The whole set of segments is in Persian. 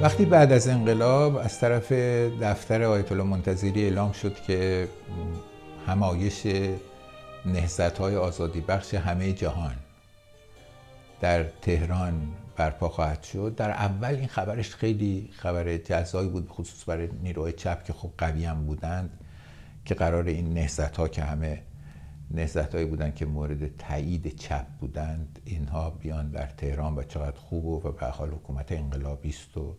وقتی بعد از انقلاب از طرف دفتر آیت الله منتظری اعلام شد که همایش نهزت های آزادی بخش همه جهان در تهران برپا خواهد شد در اول این خبرش خیلی خبر جزایی بود خصوص برای نیروهای چپ که خب قوی هم بودند که قرار این نهزت ها که همه نهزت هایی بودند که مورد تایید چپ بودند اینها بیان در تهران و چقدر خوب و به حال حکومت انقلابی است و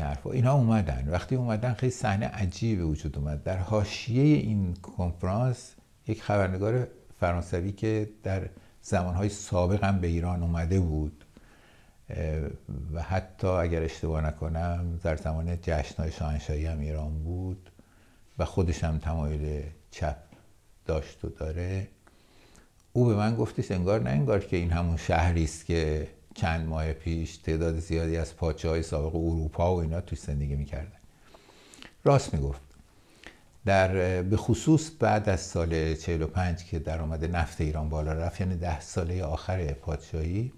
این حرفا اینا اومدن وقتی اومدن خیلی صحنه عجیب وجود اومد در حاشیه این کنفرانس یک خبرنگار فرانسوی که در زمانهای سابق هم به ایران اومده بود و حتی اگر اشتباه نکنم در زمان جشنهای شاهنشاهی هم ایران بود و خودش هم تمایل چپ داشت و داره او به من گفتش انگار نه انگار که این همون شهری است که چند ماه پیش تعداد زیادی از پاچه های سابق اروپا و اینا توی زندگی میکردن راست میگفت در به خصوص بعد از سال 45 که درآمد نفت ایران بالا رفت یعنی ده ساله آخر پادشاهی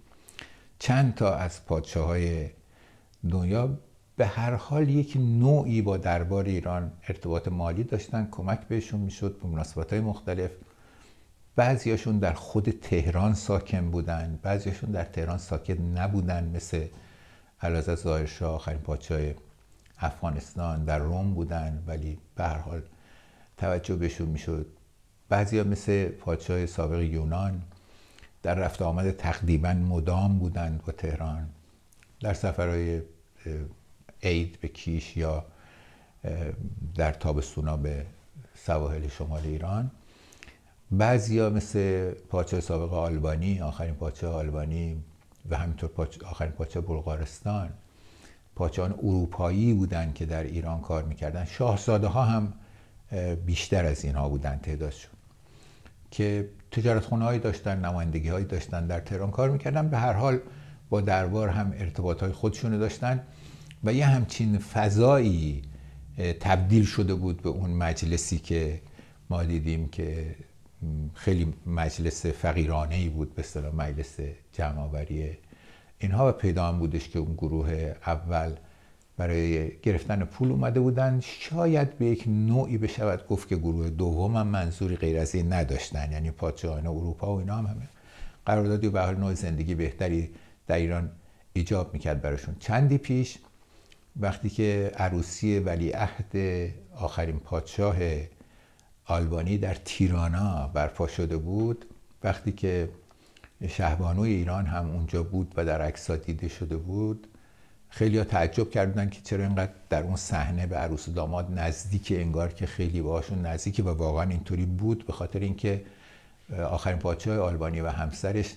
چند تا از پادشاه های دنیا به هر حال یک نوعی با دربار ایران ارتباط مالی داشتن کمک بهشون میشد به مناسبت های مختلف بعضیاشون در خود تهران ساکن بودن بعضیاشون در تهران ساکن نبودن مثل علازه ظاهرشاه آخرین پادشاه افغانستان در روم بودن ولی به هر حال توجه بهشون میشد بعضیا مثل پادشاه سابق یونان در رفت آمد تقریبا مدام بودند با تهران در سفرهای عید به کیش یا در تابستونا به سواحل شمال ایران ها مثل پادشاه سابق آلبانی آخرین پاچه آلبانی و همینطور آخرین پادشاه بلغارستان پادشاهان اروپایی بودن که در ایران کار میکردن شاهزاده ها هم بیشتر از اینها بودن تعدادشون که تجارت خونه هایی داشتن نمایندگی هایی داشتن در تهران کار میکردن به هر حال با دربار هم ارتباط های خودشونو داشتن و یه همچین فضایی تبدیل شده بود به اون مجلسی که ما دیدیم که خیلی مجلس فقیرانه ای بود به اصطلاح مجلس جمعآوری اینها و پیدا هم بودش که اون گروه اول برای گرفتن پول اومده بودن شاید به یک نوعی بشود گفت که گروه دوم هم منظوری غیر از این نداشتن یعنی پادشاهان اروپا و اینا هم همه قراردادی به حال نوع زندگی بهتری در ایران ایجاب میکرد براشون چندی پیش وقتی که عروسی ولیعهد آخرین پادشاه آلبانی در تیرانا برپا شده بود وقتی که شهبانوی ایران هم اونجا بود و در عکس‌ها دیده شده بود خیلی ها تعجب کردن که چرا اینقدر در اون صحنه به عروس و داماد نزدیک انگار که خیلی باهاشون نزدیکی و واقعا اینطوری بود به خاطر اینکه آخرین پادشاه آلبانی و همسرش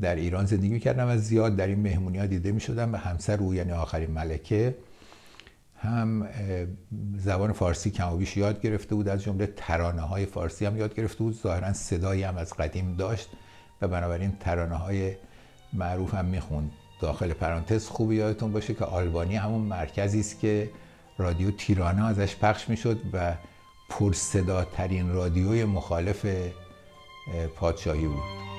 در ایران زندگی میکردن و زیاد در این مهمونی ها دیده میشدن و همسر او یعنی آخرین ملکه هم زبان فارسی کم و بیش یاد گرفته بود از جمله ترانه های فارسی هم یاد گرفته بود ظاهرا صدایی هم از قدیم داشت و بنابراین ترانه های معروف هم میخوند داخل پرانتز خوب یادتون باشه که آلبانی همون مرکزی است که رادیو تیرانا ازش پخش میشد و پرصداترین رادیوی مخالف پادشاهی بود